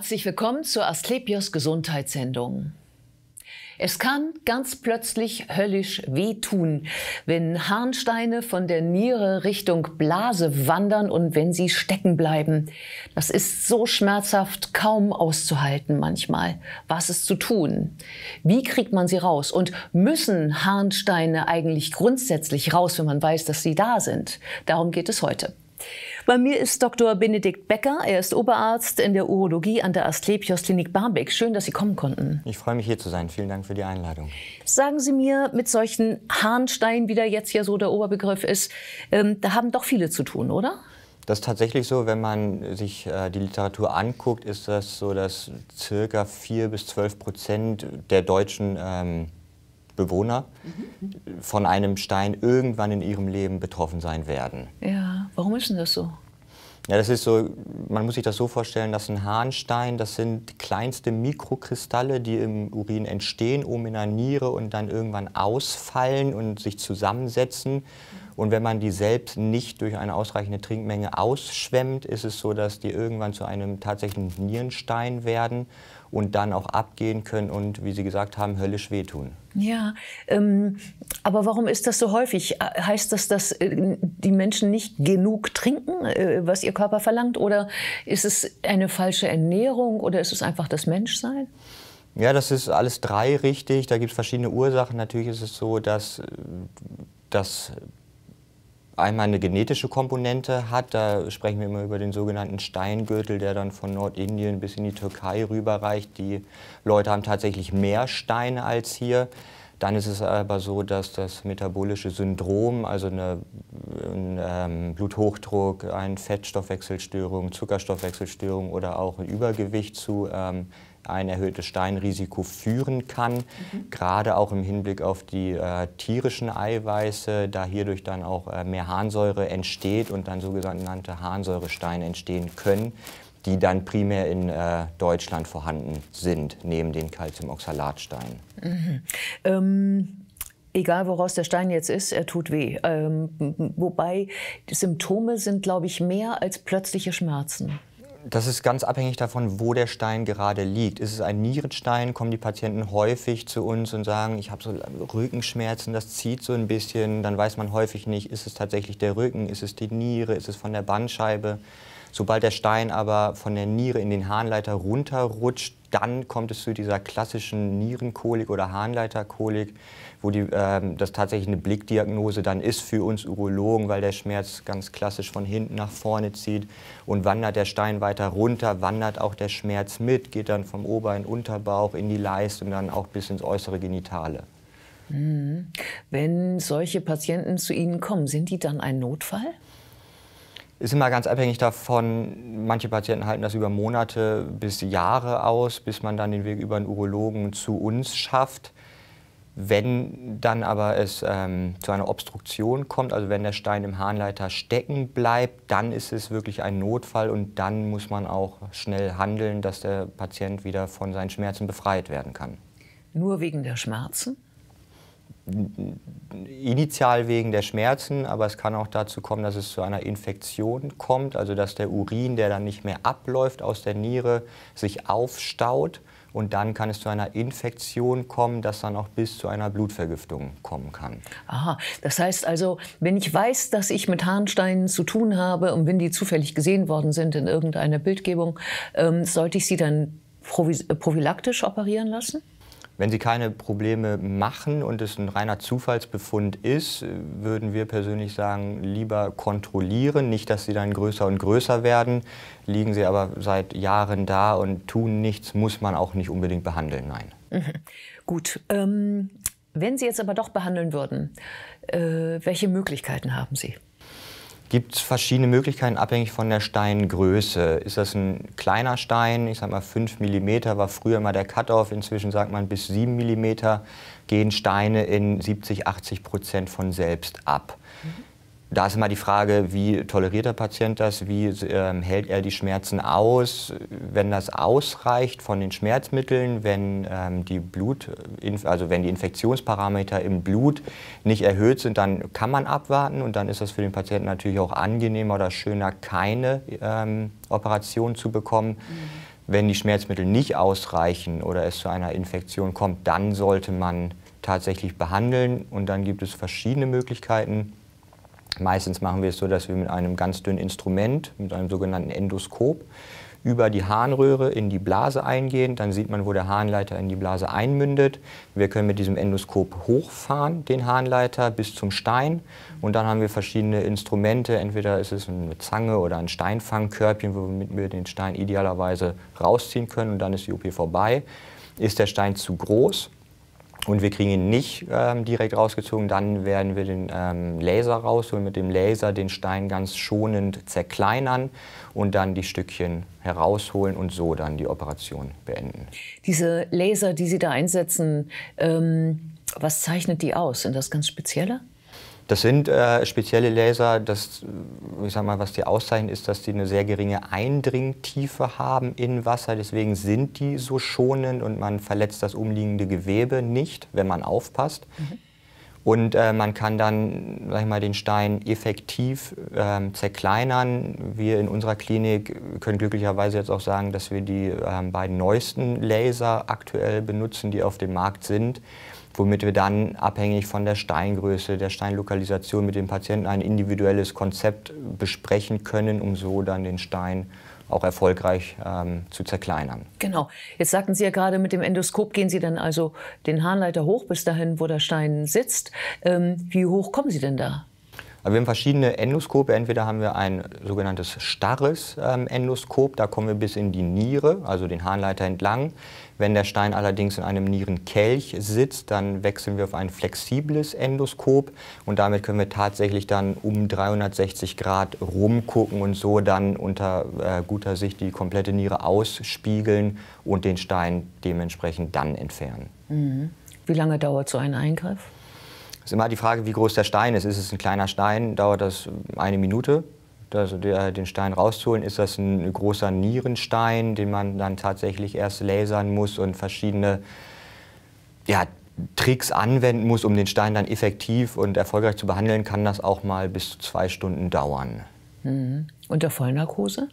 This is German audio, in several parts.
Herzlich willkommen zur Asklepios Gesundheitssendung. Es kann ganz plötzlich höllisch wehtun, wenn Harnsteine von der Niere Richtung Blase wandern und wenn sie stecken bleiben. Das ist so schmerzhaft kaum auszuhalten manchmal. Was ist zu tun? Wie kriegt man sie raus? Und müssen Harnsteine eigentlich grundsätzlich raus, wenn man weiß, dass sie da sind? Darum geht es heute. Bei mir ist Dr. Benedikt Becker. Er ist Oberarzt in der Urologie an der Asklepios Klinik Barbeck. Schön, dass Sie kommen konnten. Ich freue mich, hier zu sein. Vielen Dank für die Einladung. Sagen Sie mir, mit solchen Harnsteinen, wie der jetzt ja so der Oberbegriff ist, ähm, da haben doch viele zu tun, oder? Das ist tatsächlich so, wenn man sich äh, die Literatur anguckt, ist das so, dass circa 4 bis 12 Prozent der deutschen ähm, Bewohner mhm. von einem Stein irgendwann in ihrem Leben betroffen sein werden. Ja, warum ist denn das so? Ja, das ist so, man muss sich das so vorstellen, dass ein Harnstein, das sind kleinste Mikrokristalle, die im Urin entstehen, oben in der Niere und dann irgendwann ausfallen und sich zusammensetzen. Mhm und wenn man die selbst nicht durch eine ausreichende Trinkmenge ausschwemmt, ist es so, dass die irgendwann zu einem tatsächlichen Nierenstein werden und dann auch abgehen können und, wie Sie gesagt haben, höllisch wehtun. Ja, ähm, aber warum ist das so häufig? Heißt das, dass äh, die Menschen nicht genug trinken, äh, was ihr Körper verlangt? Oder ist es eine falsche Ernährung oder ist es einfach das Menschsein? Ja, das ist alles drei richtig. Da gibt es verschiedene Ursachen. Natürlich ist es so, dass äh, das einmal eine genetische Komponente hat. Da sprechen wir immer über den sogenannten Steingürtel, der dann von Nordindien bis in die Türkei rüberreicht. Die Leute haben tatsächlich mehr Steine als hier. Dann ist es aber so, dass das metabolische Syndrom, also eine, ein ähm, Bluthochdruck, eine Fettstoffwechselstörung, Zuckerstoffwechselstörung oder auch ein Übergewicht zu ähm, ein erhöhtes Steinrisiko führen kann, mhm. gerade auch im Hinblick auf die äh, tierischen Eiweiße, da hierdurch dann auch äh, mehr Harnsäure entsteht und dann sogenannte Harnsäuresteine entstehen können, die dann primär in äh, Deutschland vorhanden sind, neben den Calciumoxalatsteinen. Mhm. Ähm Egal woraus der Stein jetzt ist, er tut weh. Ähm, wobei Symptome sind, glaube ich, mehr als plötzliche Schmerzen. Das ist ganz abhängig davon, wo der Stein gerade liegt. Ist es ein Nierenstein, kommen die Patienten häufig zu uns und sagen, ich habe so Rückenschmerzen, das zieht so ein bisschen. Dann weiß man häufig nicht, ist es tatsächlich der Rücken, ist es die Niere, ist es von der Bandscheibe. Sobald der Stein aber von der Niere in den Harnleiter runterrutscht, dann kommt es zu dieser klassischen Nierenkolik oder Harnleiterkolik, wo die, ähm, das tatsächlich eine Blickdiagnose dann ist für uns Urologen, weil der Schmerz ganz klassisch von hinten nach vorne zieht und wandert der Stein weiter runter, wandert auch der Schmerz mit, geht dann vom Ober- und Unterbauch, in die Leiste und dann auch bis ins äußere Genitale. Mhm. Wenn solche Patienten zu Ihnen kommen, sind die dann ein Notfall? ist immer ganz abhängig davon, manche Patienten halten das über Monate bis Jahre aus, bis man dann den Weg über einen Urologen zu uns schafft. Wenn dann aber es ähm, zu einer Obstruktion kommt, also wenn der Stein im Harnleiter stecken bleibt, dann ist es wirklich ein Notfall und dann muss man auch schnell handeln, dass der Patient wieder von seinen Schmerzen befreit werden kann. Nur wegen der Schmerzen? initial wegen der Schmerzen, aber es kann auch dazu kommen, dass es zu einer Infektion kommt, also dass der Urin, der dann nicht mehr abläuft aus der Niere, sich aufstaut und dann kann es zu einer Infektion kommen, das dann auch bis zu einer Blutvergiftung kommen kann. Aha, das heißt also, wenn ich weiß, dass ich mit Harnsteinen zu tun habe und wenn die zufällig gesehen worden sind in irgendeiner Bildgebung, ähm, sollte ich sie dann äh, prophylaktisch operieren lassen? Wenn Sie keine Probleme machen und es ein reiner Zufallsbefund ist, würden wir persönlich sagen, lieber kontrollieren, nicht, dass sie dann größer und größer werden. Liegen sie aber seit Jahren da und tun nichts, muss man auch nicht unbedingt behandeln, nein. Mhm. Gut. Ähm, wenn Sie jetzt aber doch behandeln würden, äh, welche Möglichkeiten haben Sie? Gibt es verschiedene Möglichkeiten, abhängig von der Steingröße? Ist das ein kleiner Stein? Ich sage mal 5 mm war früher mal der Cut-Off. Inzwischen sagt man, bis 7 mm gehen Steine in 70, 80 Prozent von selbst ab. Mhm da ist immer die Frage, wie toleriert der Patient das, wie ähm, hält er die Schmerzen aus, wenn das ausreicht von den Schmerzmitteln, wenn, ähm, die, Blut, äh, also wenn die Infektionsparameter im Blut nicht erhöht sind, dann kann man abwarten und dann ist das für den Patienten natürlich auch angenehmer oder schöner, keine ähm, Operation zu bekommen. Mhm. Wenn die Schmerzmittel nicht ausreichen oder es zu einer Infektion kommt, dann sollte man tatsächlich behandeln und dann gibt es verschiedene Möglichkeiten. Meistens machen wir es so, dass wir mit einem ganz dünnen Instrument, mit einem sogenannten Endoskop, über die Harnröhre in die Blase eingehen. Dann sieht man, wo der Harnleiter in die Blase einmündet. Wir können mit diesem Endoskop hochfahren, den Harnleiter bis zum Stein. Und dann haben wir verschiedene Instrumente. Entweder ist es eine Zange oder ein Steinfangkörbchen, womit wir den Stein idealerweise rausziehen können. Und dann ist die OP vorbei. Ist der Stein zu groß, und wir kriegen ihn nicht ähm, direkt rausgezogen, dann werden wir den ähm, Laser rausholen, mit dem Laser den Stein ganz schonend zerkleinern und dann die Stückchen herausholen und so dann die Operation beenden. Diese Laser, die Sie da einsetzen, ähm, was zeichnet die aus? Sind das ganz spezielle? Das sind äh, spezielle Laser, das, äh, ich sag mal, was die auszeichnen, ist, dass die eine sehr geringe Eindringtiefe haben in Wasser. Deswegen sind die so schonend und man verletzt das umliegende Gewebe nicht, wenn man aufpasst. Mhm. Und äh, man kann dann sag ich mal, den Stein effektiv ähm, zerkleinern. Wir in unserer Klinik können glücklicherweise jetzt auch sagen, dass wir die ähm, beiden neuesten Laser aktuell benutzen, die auf dem Markt sind womit wir dann abhängig von der Steingröße, der Steinlokalisation mit dem Patienten ein individuelles Konzept besprechen können, um so dann den Stein auch erfolgreich ähm, zu zerkleinern. Genau. Jetzt sagten Sie ja gerade, mit dem Endoskop gehen Sie dann also den Harnleiter hoch bis dahin, wo der Stein sitzt. Ähm, wie hoch kommen Sie denn da? Also wir haben verschiedene Endoskope. Entweder haben wir ein sogenanntes starres ähm, Endoskop, da kommen wir bis in die Niere, also den Harnleiter entlang. Wenn der Stein allerdings in einem Nierenkelch sitzt, dann wechseln wir auf ein flexibles Endoskop und damit können wir tatsächlich dann um 360 Grad rumgucken und so dann unter äh, guter Sicht die komplette Niere ausspiegeln und den Stein dementsprechend dann entfernen. Mhm. Wie lange dauert so ein Eingriff? Es ist immer die Frage, wie groß der Stein ist. Ist es ein kleiner Stein, dauert das eine Minute also der, den Stein rauszuholen, ist das ein großer Nierenstein, den man dann tatsächlich erst lasern muss und verschiedene ja, Tricks anwenden muss, um den Stein dann effektiv und erfolgreich zu behandeln, kann das auch mal bis zu zwei Stunden dauern. Mhm. Unter Vollnarkose?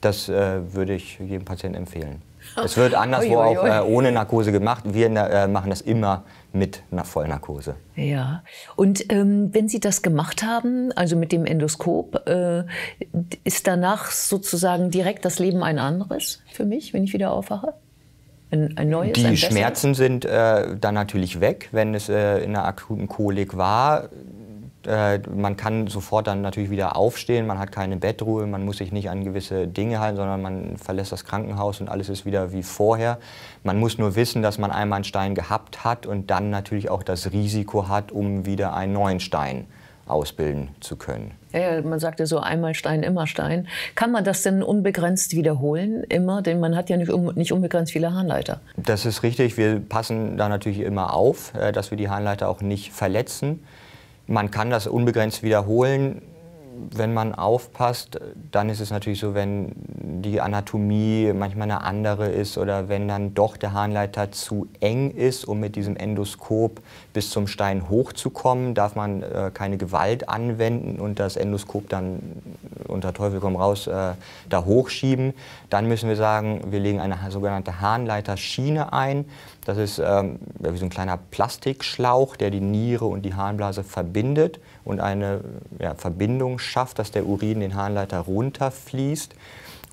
Das äh, würde ich jedem Patienten empfehlen. Genau. Es wird anderswo oi, oi, oi. auch äh, ohne Narkose gemacht. Wir äh, machen das immer mit einer Vollnarkose. Ja. Und ähm, wenn Sie das gemacht haben, also mit dem Endoskop, äh, ist danach sozusagen direkt das Leben ein anderes für mich, wenn ich wieder aufwache? Ein, ein neues, Die Schmerzen sind äh, dann natürlich weg, wenn es äh, in einer akuten Kolik war äh, man kann sofort dann natürlich wieder aufstehen, man hat keine Bettruhe, man muss sich nicht an gewisse Dinge halten, sondern man verlässt das Krankenhaus und alles ist wieder wie vorher. Man muss nur wissen, dass man einmal einen Stein gehabt hat und dann natürlich auch das Risiko hat, um wieder einen neuen Stein ausbilden zu können. Ja, man sagt ja so einmal Stein, immer Stein. Kann man das denn unbegrenzt wiederholen, immer? Denn man hat ja nicht, nicht unbegrenzt viele Harnleiter. Das ist richtig. Wir passen da natürlich immer auf, äh, dass wir die Harnleiter auch nicht verletzen. Man kann das unbegrenzt wiederholen. Wenn man aufpasst, dann ist es natürlich so, wenn die Anatomie manchmal eine andere ist oder wenn dann doch der Harnleiter zu eng ist, um mit diesem Endoskop bis zum Stein hochzukommen, darf man äh, keine Gewalt anwenden und das Endoskop dann äh, unter Teufel komm raus äh, da hochschieben. Dann müssen wir sagen, wir legen eine sogenannte Harnleiterschiene ein. Das ist ähm, wie so ein kleiner Plastikschlauch, der die Niere und die Harnblase verbindet und eine ja, Verbindung schafft, dass der Urin den Harnleiter runterfließt.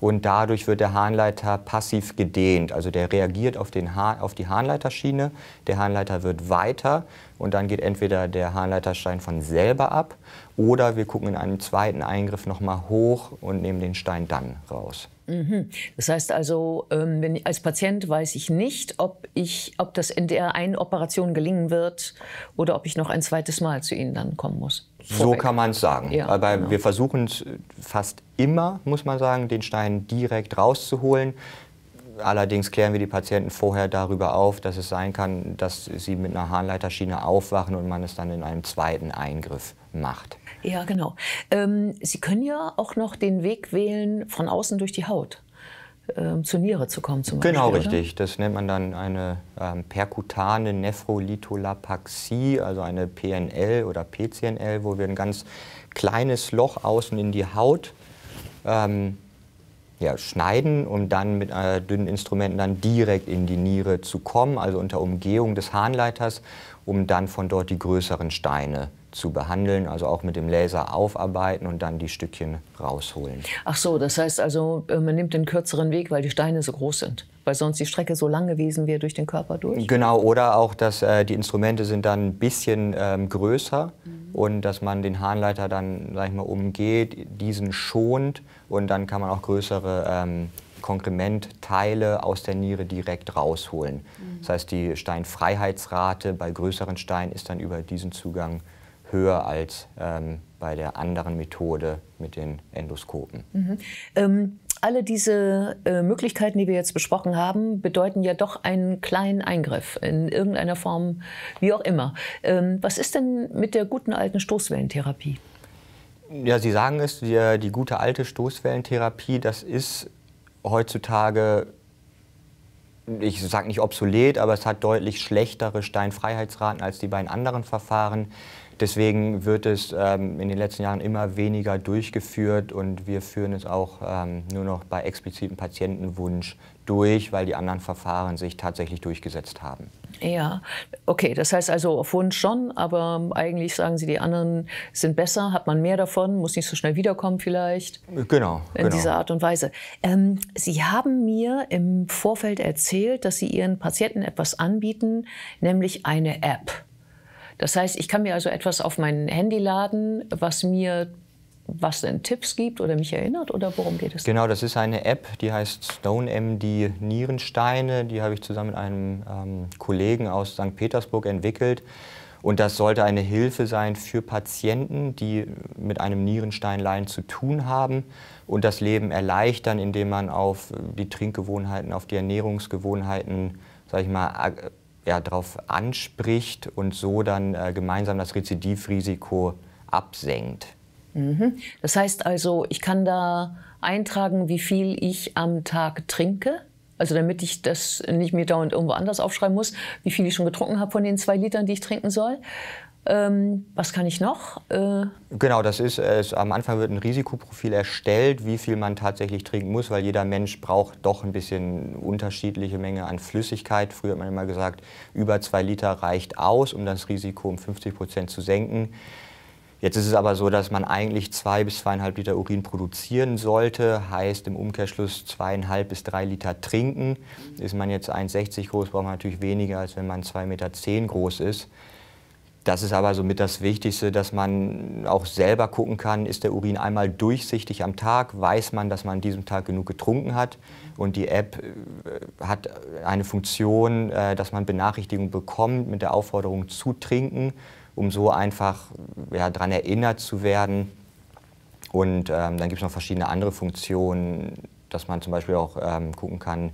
Und dadurch wird der Harnleiter passiv gedehnt. Also der reagiert auf, den auf die Harnleiterschiene, der Harnleiter wird weiter und dann geht entweder der Harnleiterstein von selber ab oder wir gucken in einem zweiten Eingriff nochmal hoch und nehmen den Stein dann raus. Mhm. Das heißt also, ähm, wenn, als Patient weiß ich nicht, ob, ich, ob das in der einen Operation gelingen wird oder ob ich noch ein zweites Mal zu Ihnen dann kommen muss. Vorweg. So kann man es sagen. Ja, Aber genau. wir versuchen es fast immer, muss man sagen, den Stein direkt rauszuholen. Allerdings klären wir die Patienten vorher darüber auf, dass es sein kann, dass sie mit einer Harnleiterschiene aufwachen und man es dann in einem zweiten Eingriff macht. Ja, genau. Ähm, Sie können ja auch noch den Weg wählen, von außen durch die Haut ähm, zur Niere zu kommen zum Genau, Beispiel, richtig. Oder? Das nennt man dann eine ähm, perkutane Nephrolitolapaxie, also eine PNL oder PCNL, wo wir ein ganz kleines Loch außen in die Haut ähm, ja, schneiden, um dann mit äh, dünnen Instrumenten dann direkt in die Niere zu kommen, also unter Umgehung des Harnleiters, um dann von dort die größeren Steine zu zu behandeln, also auch mit dem Laser aufarbeiten und dann die Stückchen rausholen. Ach so, das heißt also, äh, man nimmt den kürzeren Weg, weil die Steine so groß sind, weil sonst die Strecke so lang gewesen wäre durch den Körper durch. Genau, oder auch, dass äh, die Instrumente sind dann ein bisschen ähm, größer mhm. und dass man den Harnleiter dann, sag ich mal, umgeht, diesen schont und dann kann man auch größere ähm, Konkrementteile aus der Niere direkt rausholen. Mhm. Das heißt, die Steinfreiheitsrate bei größeren Steinen ist dann über diesen Zugang höher als ähm, bei der anderen Methode mit den Endoskopen. Mhm. Ähm, alle diese äh, Möglichkeiten, die wir jetzt besprochen haben, bedeuten ja doch einen kleinen Eingriff in irgendeiner Form, wie auch immer. Ähm, was ist denn mit der guten alten Stoßwellentherapie? Ja, Sie sagen es, die, die gute alte Stoßwellentherapie, das ist heutzutage ich sage nicht obsolet, aber es hat deutlich schlechtere Steinfreiheitsraten als die beiden anderen Verfahren. Deswegen wird es ähm, in den letzten Jahren immer weniger durchgeführt und wir führen es auch ähm, nur noch bei explizitem Patientenwunsch durch, weil die anderen Verfahren sich tatsächlich durchgesetzt haben. Ja, okay, das heißt also auf Wunsch schon, aber eigentlich sagen Sie, die anderen sind besser, hat man mehr davon, muss nicht so schnell wiederkommen vielleicht. Genau. In genau. dieser Art und Weise. Ähm, Sie haben mir im Vorfeld erzählt, dass Sie Ihren Patienten etwas anbieten, nämlich eine App. Das heißt, ich kann mir also etwas auf mein Handy laden, was mir was denn Tipps gibt oder mich erinnert oder worum geht es? Genau, das ist eine App, die heißt StoneMD Nierensteine. Die habe ich zusammen mit einem ähm, Kollegen aus St. Petersburg entwickelt. Und das sollte eine Hilfe sein für Patienten, die mit einem Nierensteinlein zu tun haben und das Leben erleichtern, indem man auf die Trinkgewohnheiten, auf die Ernährungsgewohnheiten, sag ich mal, ja, darauf anspricht und so dann äh, gemeinsam das Rezidivrisiko absenkt. Mhm. Das heißt also, ich kann da eintragen, wie viel ich am Tag trinke. Also damit ich das nicht mir dauernd irgendwo anders aufschreiben muss, wie viel ich schon getrunken habe von den zwei Litern, die ich trinken soll. Ähm, was kann ich noch? Äh genau, das ist, äh, es, am Anfang wird ein Risikoprofil erstellt, wie viel man tatsächlich trinken muss, weil jeder Mensch braucht doch ein bisschen unterschiedliche Menge an Flüssigkeit. Früher hat man immer gesagt, über zwei Liter reicht aus, um das Risiko um 50 Prozent zu senken. Jetzt ist es aber so, dass man eigentlich zwei bis zweieinhalb Liter Urin produzieren sollte, heißt im Umkehrschluss zweieinhalb bis drei Liter trinken. Ist man jetzt 1,60 groß, braucht man natürlich weniger, als wenn man 2,10 Meter groß ist. Das ist aber somit das Wichtigste, dass man auch selber gucken kann, ist der Urin einmal durchsichtig am Tag, weiß man, dass man an diesem Tag genug getrunken hat. Und die App äh, hat eine Funktion, äh, dass man Benachrichtigungen bekommt mit der Aufforderung zu trinken, um so einfach ja, daran erinnert zu werden. Und ähm, dann gibt es noch verschiedene andere Funktionen, dass man zum Beispiel auch ähm, gucken kann,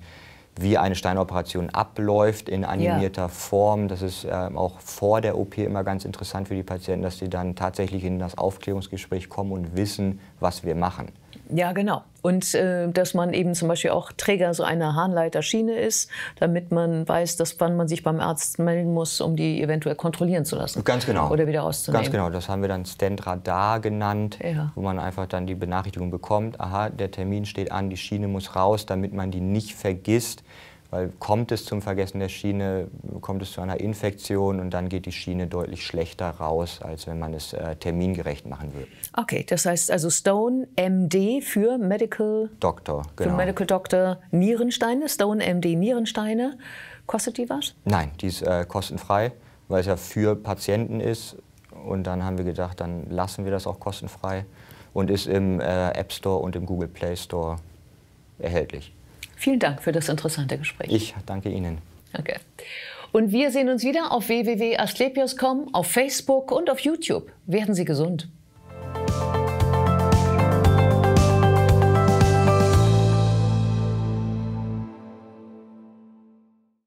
wie eine Steinoperation abläuft in animierter ja. Form. Das ist äh, auch vor der OP immer ganz interessant für die Patienten, dass sie dann tatsächlich in das Aufklärungsgespräch kommen und wissen, was wir machen. Ja, genau. Und äh, dass man eben zum Beispiel auch Träger so einer Harnleiterschiene ist, damit man weiß, dass wann man sich beim Arzt melden muss, um die eventuell kontrollieren zu lassen. Ganz genau. Oder wieder auszunehmen. Ganz genau. Das haben wir dann Stentradar genannt, ja. wo man einfach dann die Benachrichtigung bekommt, aha, der Termin steht an, die Schiene muss raus, damit man die nicht vergisst weil kommt es zum Vergessen der Schiene, kommt es zu einer Infektion und dann geht die Schiene deutlich schlechter raus, als wenn man es äh, termingerecht machen würde. Okay, das heißt also Stone MD für Medical Doctor, genau. Für Medical Doctor Nierensteine, Stone MD Nierensteine. Kostet die was? Nein, die ist äh, kostenfrei, weil es ja für Patienten ist. Und dann haben wir gedacht, dann lassen wir das auch kostenfrei und ist im äh, App Store und im Google Play Store erhältlich. Vielen Dank für das interessante Gespräch. Ich danke Ihnen. Danke. Und wir sehen uns wieder auf www.asklepios.com, auf Facebook und auf YouTube. Werden Sie gesund.